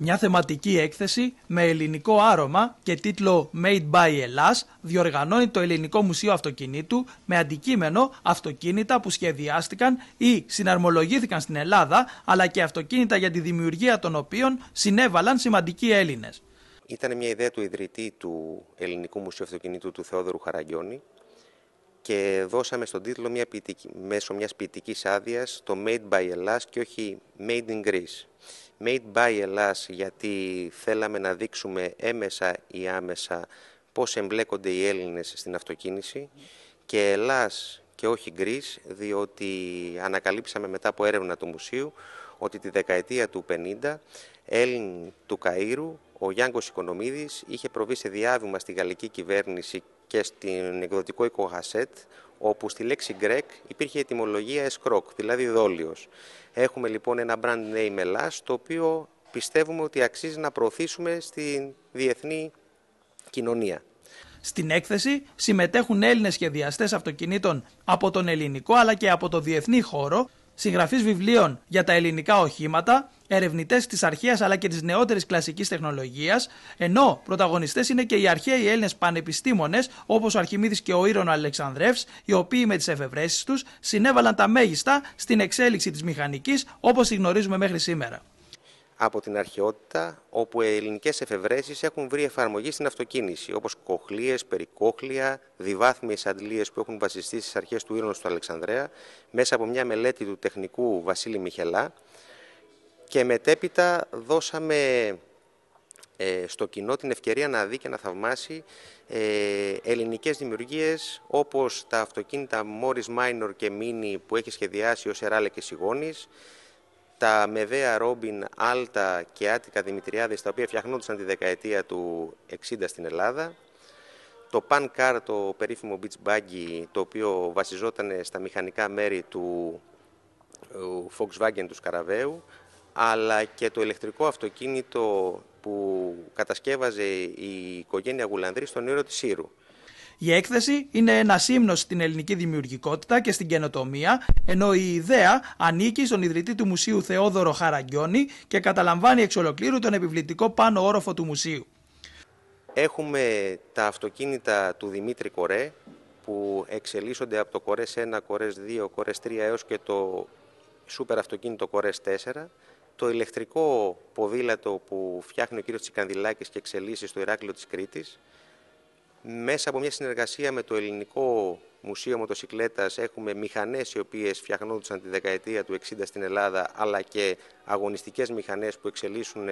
Μια θεματική έκθεση με ελληνικό άρωμα και τίτλο Made by Ελλάς διοργανώνει το Ελληνικό Μουσείο Αυτοκινήτου με αντικείμενο αυτοκίνητα που σχεδιάστηκαν ή συναρμολογήθηκαν στην Ελλάδα αλλά και αυτοκίνητα για τη δημιουργία των οποίων συνέβαλαν σημαντικοί Έλληνες. Ήταν μια ιδέα του ιδρυτή του Ελληνικού Μουσείου Αυτοκινήτου του Θεόδωρου χαραγκιονη και δώσαμε στον τίτλο μια ποιητική, μέσω μιας ποιητικής άδειας, το Made by Ελλάς και όχι Made in Greece. Made by Ελλάς γιατί θέλαμε να δείξουμε έμεσα ή άμεσα πώς εμπλέκονται οι Έλληνες στην αυτοκίνηση και Ελλάς και όχι Γκρίς διότι ανακαλύψαμε μετά από έρευνα του μουσείου ότι τη δεκαετία του 50 Έλλην του Καΐρου ο Γιάνγκος Οικονομίδης είχε προβεί σε διάβημα στη γαλλική κυβέρνηση και στην εκδοτικό οικογασέτ όπου στη λέξη Greek υπήρχε ετοιμολογία escroc, δηλαδή δόλιος. Έχουμε λοιπόν ένα brand name Ελλάς, το οποίο πιστεύουμε ότι αξίζει να προωθήσουμε στην διεθνή κοινωνία. Στην έκθεση συμμετέχουν Έλληνες σχεδιαστές αυτοκινήτων από τον ελληνικό αλλά και από το διεθνή χώρο συγγραφείς βιβλίων για τα ελληνικά οχήματα, ερευνητές της αρχαίας αλλά και της νεότερης κλασικής τεχνολογίας, ενώ πρωταγωνιστές είναι και οι αρχαίοι Έλληνες πανεπιστήμονες όπως ο Αρχιμίδης και ο Ήρων Αλεξανδρεύς, οι οποίοι με τις εφευρέσεις τους συνέβαλαν τα μέγιστα στην εξέλιξη της μηχανικής όπως τη γνωρίζουμε μέχρι σήμερα από την αρχαιότητα, όπου οι ελληνικές εφευρέσεις έχουν βρει εφαρμογή στην αυτοκίνηση, όπως κοχλίες, περικόχλια, διβάθμιες αντλίες που έχουν βασιστεί στις αρχές του Ήρωνος του Αλεξανδρέα, μέσα από μια μελέτη του τεχνικού Βασίλη Μιχελά. Και μετέπειτα δώσαμε ε, στο κοινό την ευκαιρία να δει και να θαυμάσει ε, ελληνικές δημιουργίες όπως τα αυτοκίνητα Morris Minor και Mini που έχει σχεδιάσει ο Σεράλε και Σιγόνης, τα Μεβαία, Ρόμπιν, Άλτα και Άτικα Δημητριάδης, τα οποία φτιαχνόντουσαν τη δεκαετία του 60 στην Ελλάδα, το Pan Car, το περίφημο beach buggy, το οποίο βασιζόταν στα μηχανικά μέρη του ε, Volkswagen του Σκαραβαίου, αλλά και το ηλεκτρικό αυτοκίνητο που κατασκεύαζε η οικογένεια Γουλανδρής στον ήρωα της Σύρου. Η έκθεση είναι ένα ύμνο στην ελληνική δημιουργικότητα και στην καινοτομία, ενώ η ιδέα ανήκει στον ιδρυτή του Μουσείου Θεόδωρο Χαραγκιόνη και καταλαμβάνει εξ ολοκλήρου τον επιβλητικό πάνω όροφο του μουσείου. Έχουμε τα αυτοκίνητα του Δημήτρη Κορέ που εξελίσσονται από το κορές 1, κορέ, 2, Κορέ 3 έως και το σούπερ αυτοκίνητο κορές. 4. Το ηλεκτρικό ποδήλατο που φτιάχνει ο κύριος Τσικανδυλάκης και εξελίσσει στο Ηράκλειο της Κρήτης μέσα από μια συνεργασία με το Ελληνικό Μουσείο Μοτοσυκλέτας έχουμε μηχανές οι οποίες φτιαχνόντουσαν τη δεκαετία του 60 στην Ελλάδα αλλά και αγωνιστικές μηχανές που εξελίσσουν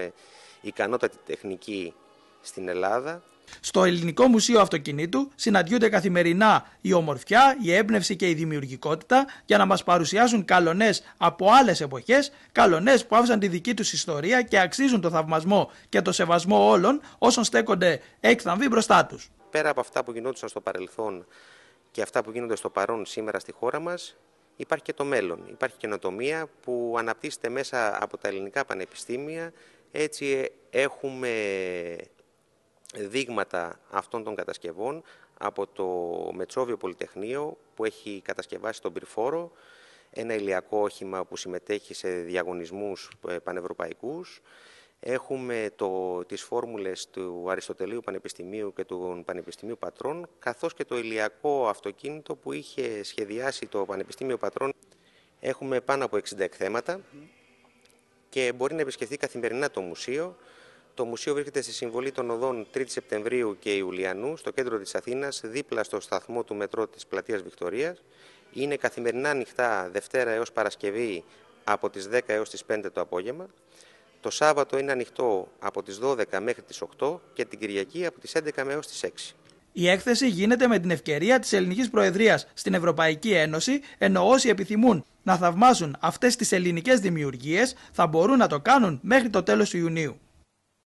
ικανότατη τεχνική στην Ελλάδα. Στο Ελληνικό Μουσείο Αυτοκινήτου συναντιούνται καθημερινά η ομορφιά, η έμπνευση και η δημιουργικότητα για να μας παρουσιάσουν καλονές από άλλες εποχές, καλονές που άφησαν τη δική τους ιστορία και αξίζουν το θαυμασμό και το σεβασμό όλων όσων στέκονται έκθαμβοι μπροστά τους πέρα από αυτά που γινόντουσαν στο παρελθόν και αυτά που γίνονται στο παρόν σήμερα στη χώρα μας, υπάρχει και το μέλλον. Υπάρχει καινοτομία που αναπτύσσεται μέσα από τα ελληνικά πανεπιστήμια. Έτσι ε, έχουμε δείγματα αυτών των κατασκευών από το Μετσόβιο Πολυτεχνείο που έχει κατασκευάσει τον Πυρφόρο, ένα ηλιακό όχημα που συμμετέχει σε διαγωνισμούς ε, πανευρωπαϊκούς. Έχουμε το, τις φόρμουλες του Αριστοτελείου Πανεπιστημίου και του Πανεπιστημίου Πατρών, καθώς και το ηλιακό αυτοκίνητο που είχε σχεδιάσει το Πανεπιστήμιο Πατρών. Έχουμε πάνω από 60 εκθέματα και μπορεί να επισκεφθεί καθημερινά το μουσείο. Το μουσείο βρίσκεται στη συμβολή των οδών 3 Σεπτεμβρίου και Ιουλιανού, στο κέντρο της Αθήνας, δίπλα στο σταθμό του μετρό της Πλατείας Βικτορίας. Είναι καθημερινά ανοιχτά Δευτέρα έως Παρασκευή από τις 10 έως τις 5 το απόγευμα. Το Σάββατο είναι ανοιχτό από τις 12 μέχρι τις 8 και την Κυριακή από τις 11 έως τις 6. Η έκθεση γίνεται με την ευκαιρία της ελληνικής προεδρίας στην Ευρωπαϊκή Ένωση, ενώ όσοι επιθυμούν να θαυμάσουν αυτές τις ελληνικές δημιουργίες θα μπορούν να το κάνουν μέχρι το τέλος του Ιουνίου.